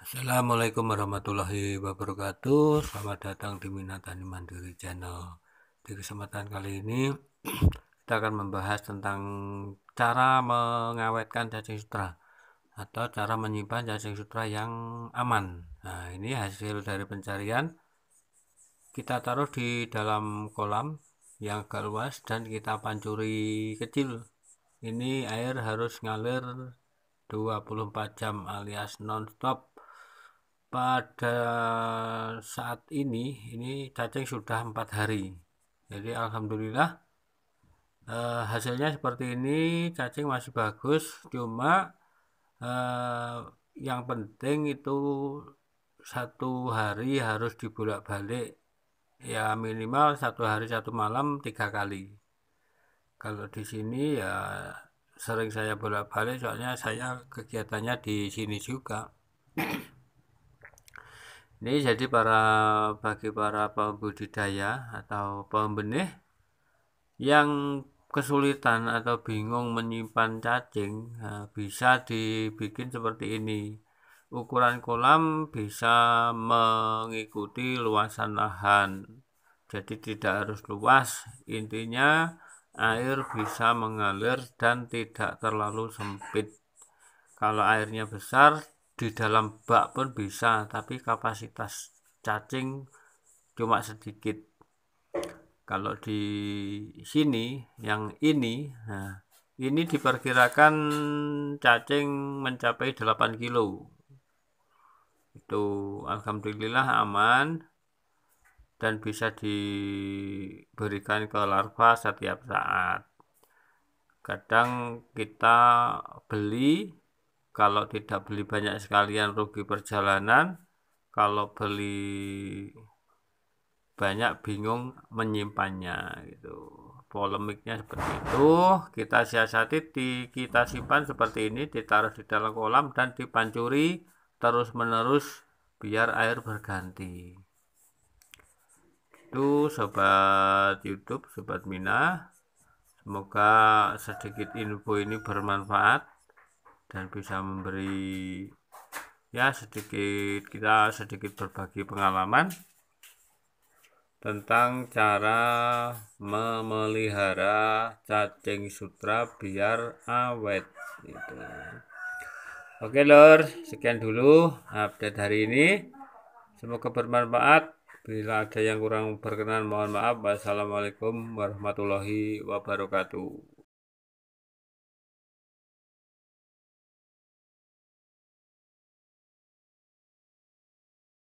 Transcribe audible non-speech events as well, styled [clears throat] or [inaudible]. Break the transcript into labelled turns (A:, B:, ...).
A: Assalamualaikum warahmatullahi wabarakatuh Selamat datang di Minat tanaman Mandiri Channel Di kesempatan kali ini [clears throat] Kita akan membahas tentang Cara mengawetkan cacing sutra Atau cara menyimpan cacing sutra yang aman Nah ini hasil dari pencarian Kita taruh di dalam kolam Yang agak luas dan kita pancuri kecil Ini air harus ngalir 24 jam alias non-stop pada saat ini ini cacing sudah empat hari jadi alhamdulillah eh, hasilnya seperti ini cacing masih bagus cuma eh, yang penting itu satu hari harus dibolak balik ya minimal satu hari satu malam tiga kali kalau di sini ya sering saya bolak balik soalnya saya kegiatannya di sini juga ini jadi para bagi para pembudidaya atau pembenih yang kesulitan atau bingung menyimpan cacing bisa dibikin seperti ini ukuran kolam bisa mengikuti luasan lahan jadi tidak harus luas intinya air bisa mengalir dan tidak terlalu sempit kalau airnya besar di dalam bak pun bisa tapi kapasitas cacing cuma sedikit kalau di sini yang ini nah, ini diperkirakan cacing mencapai 8 kilo itu alhamdulillah aman dan bisa diberikan ke larva setiap saat kadang kita beli kalau tidak beli banyak sekalian rugi perjalanan kalau beli banyak bingung menyimpannya gitu polemiknya seperti itu kita siasati di, kita simpan seperti ini ditaruh di dalam kolam dan dipancuri terus menerus biar air berganti itu sobat YouTube sobat Mina semoga sedikit info ini bermanfaat dan bisa memberi ya sedikit kita sedikit berbagi pengalaman tentang cara memelihara cacing sutra biar awet gitu. Oke lor, sekian dulu update hari ini. Semoga bermanfaat. Bila ada yang kurang berkenan mohon maaf. Wassalamualaikum warahmatullahi wabarakatuh.